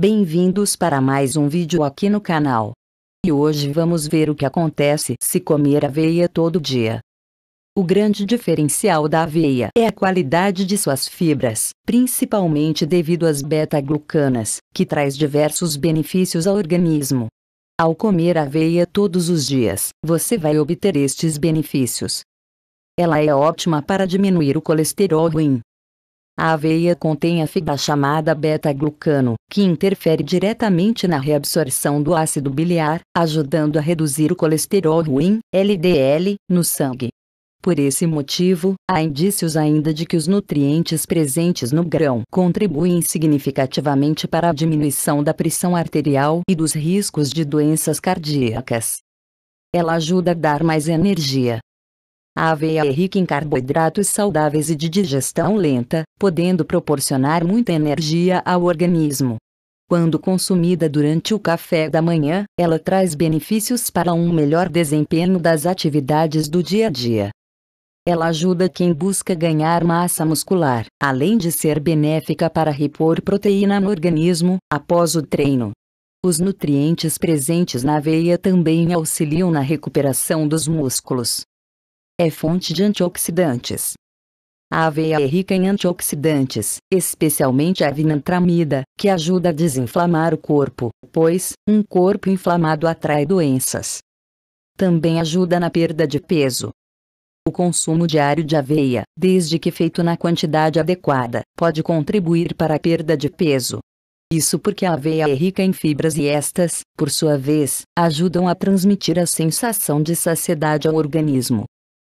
Bem-vindos para mais um vídeo aqui no canal. E hoje vamos ver o que acontece se comer aveia todo dia. O grande diferencial da aveia é a qualidade de suas fibras, principalmente devido às beta-glucanas, que traz diversos benefícios ao organismo. Ao comer aveia todos os dias, você vai obter estes benefícios. Ela é ótima para diminuir o colesterol ruim, a aveia contém a fibra chamada beta-glucano, que interfere diretamente na reabsorção do ácido biliar, ajudando a reduzir o colesterol ruim, LDL, no sangue. Por esse motivo, há indícios ainda de que os nutrientes presentes no grão contribuem significativamente para a diminuição da pressão arterial e dos riscos de doenças cardíacas. Ela ajuda a dar mais energia, a aveia é rica em carboidratos saudáveis e de digestão lenta, podendo proporcionar muita energia ao organismo. Quando consumida durante o café da manhã, ela traz benefícios para um melhor desempenho das atividades do dia a dia. Ela ajuda quem busca ganhar massa muscular, além de ser benéfica para repor proteína no organismo após o treino. Os nutrientes presentes na aveia também auxiliam na recuperação dos músculos, é fonte de antioxidantes. A aveia é rica em antioxidantes, especialmente a vinantramida, que ajuda a desinflamar o corpo, pois, um corpo inflamado atrai doenças. Também ajuda na perda de peso. O consumo diário de aveia, desde que feito na quantidade adequada, pode contribuir para a perda de peso. Isso porque a aveia é rica em fibras e estas, por sua vez, ajudam a transmitir a sensação de saciedade ao organismo,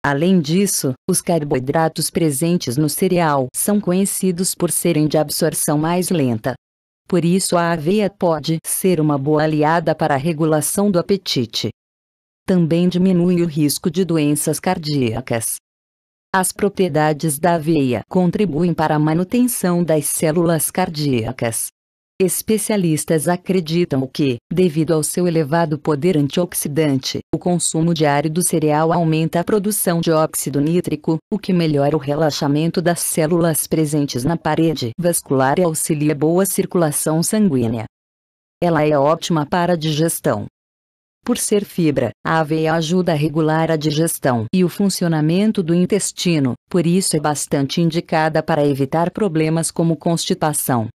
Além disso, os carboidratos presentes no cereal são conhecidos por serem de absorção mais lenta. Por isso a aveia pode ser uma boa aliada para a regulação do apetite. Também diminui o risco de doenças cardíacas. As propriedades da aveia contribuem para a manutenção das células cardíacas. Especialistas acreditam que, devido ao seu elevado poder antioxidante, o consumo diário do cereal aumenta a produção de óxido nítrico, o que melhora o relaxamento das células presentes na parede vascular e auxilia boa circulação sanguínea. Ela é ótima para a digestão. Por ser fibra, a aveia ajuda a regular a digestão e o funcionamento do intestino, por isso é bastante indicada para evitar problemas como constipação,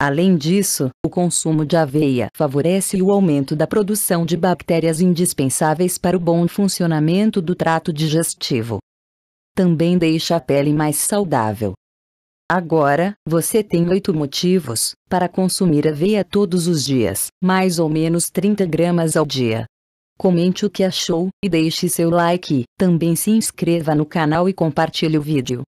Além disso, o consumo de aveia favorece o aumento da produção de bactérias indispensáveis para o bom funcionamento do trato digestivo. Também deixa a pele mais saudável. Agora, você tem oito motivos para consumir aveia todos os dias, mais ou menos 30 gramas ao dia. Comente o que achou e deixe seu like. Também se inscreva no canal e compartilhe o vídeo.